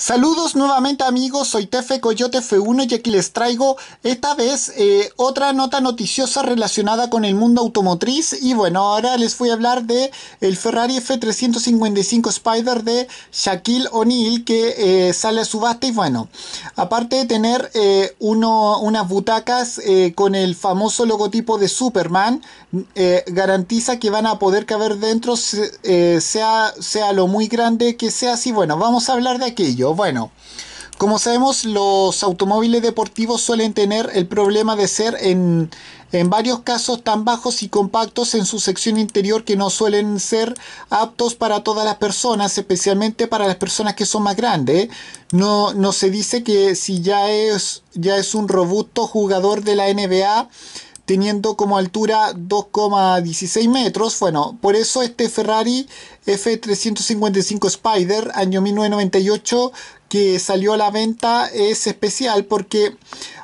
Saludos nuevamente amigos, soy Tefe Coyote F1 y aquí les traigo esta vez eh, otra nota noticiosa relacionada con el mundo automotriz y bueno, ahora les voy a hablar de el Ferrari F355 Spider de Shaquille O'Neal que eh, sale a subasta y bueno, aparte de tener eh, uno, unas butacas con el famoso logotipo de Superman, garantiza que van a poder caber dentro sea, sea lo muy grande que sea, así bueno, vamos a hablar de aquello. Bueno, como sabemos, los automóviles deportivos suelen tener el problema de ser en, varios casos tan bajos y compactos en su sección interior que no suelen ser aptos para todas las personas, especialmente para las personas que son más grandes. No, se dice que si ya es, ya es un robusto jugador de la NBA, teniendo como altura 2,16 metros. Bueno, por eso este Ferrari F355 Spider, año 1998, que salió a la venta es especial porque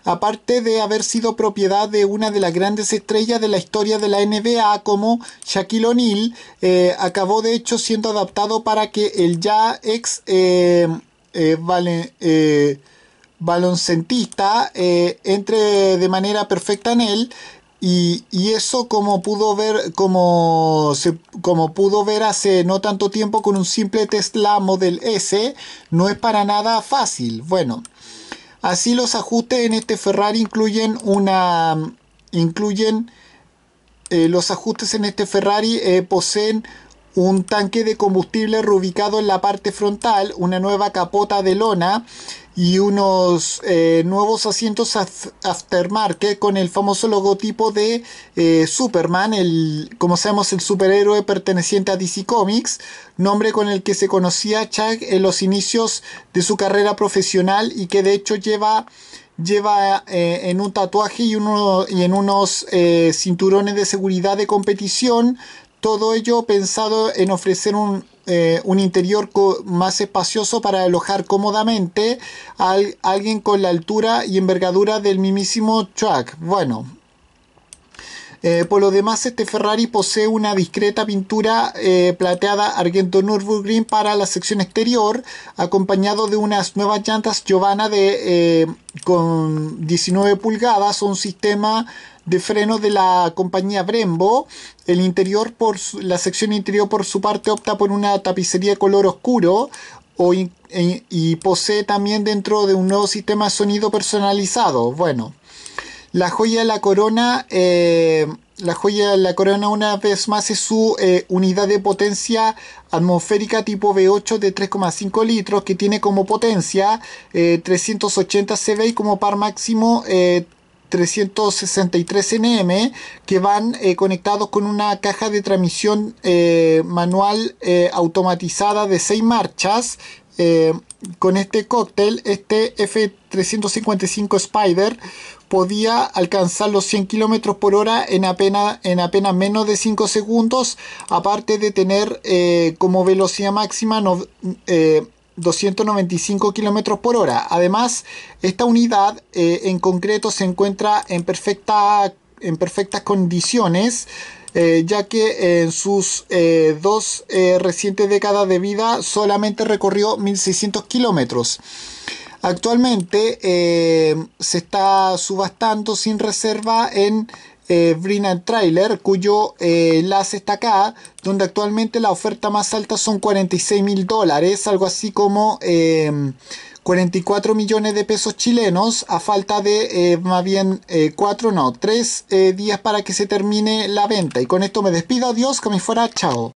aparte de haber sido propiedad de una de las grandes estrellas de la historia de la NBA como Shaquille O'Neal, eh, acabó de hecho siendo adaptado para que el ya ex eh, eh, vale, baloncentista eh, entre de manera perfecta en él y, eso como pudo ver como se, como pudo ver hace no tanto tiempo con un simple Tesla Model S no es para nada fácil bueno así los ajustes en este Ferrari incluyen una incluyen eh, los ajustes en este Ferrari eh, poseen un tanque de combustible reubicado en la parte frontal, una nueva capota de lona, y unos eh, nuevos asientos af aftermarket con el famoso logotipo de eh, Superman, el, como sabemos el superhéroe perteneciente a DC Comics, nombre con el que se conocía Chuck en los inicios de su carrera profesional y que de hecho lleva lleva eh, en un tatuaje y, uno, y en unos cinturones de seguridad de competición todo ello pensado en ofrecer un, eh, un interior más espacioso para alojar cómodamente a alguien con la altura y envergadura del mismísimo truck. Bueno, eh, por lo demás, este Ferrari posee una discreta pintura eh, plateada Argento Green para la sección exterior, acompañado de unas nuevas llantas Giovanna de, con 19 pulgadas, un sistema de freno de la compañía Brembo. El interior por la sección interior por su parte opta por una tapicería de color oscuro e, y posee también dentro de un nuevo sistema de sonido personalizado. Bueno, la joya de la corona, eh, la joya de la corona una vez más es su eh, unidad de potencia atmosférica tipo V8 de 3,5 litros que tiene como potencia 380 eh, CV y como par máximo 363 NM que van eh, conectados con una caja de transmisión eh, manual eh, automatizada de 6 marchas. con este cóctel, este F355 Spider podía alcanzar los 100 km por hora en apenas, en apenas menos de 5 segundos, aparte de tener como velocidad máxima no, 295 kilómetros por hora. Además, esta unidad eh, en concreto se encuentra en, perfecta, en perfectas condiciones. Eh, ya que en sus eh, dos recientes décadas de vida solamente recorrió 1.600 kilómetros. Actualmente se está subastando sin reserva en eh, Brina Trailer, cuyo eh, enlace está acá, donde actualmente la oferta más alta son 46 mil dólares, algo así como 44 em, millones de pesos chilenos, a falta de eh, más bien 4, eh, no, 3 eh, días para que se termine la venta. Y con esto me despido, adiós, que me fuera, chao.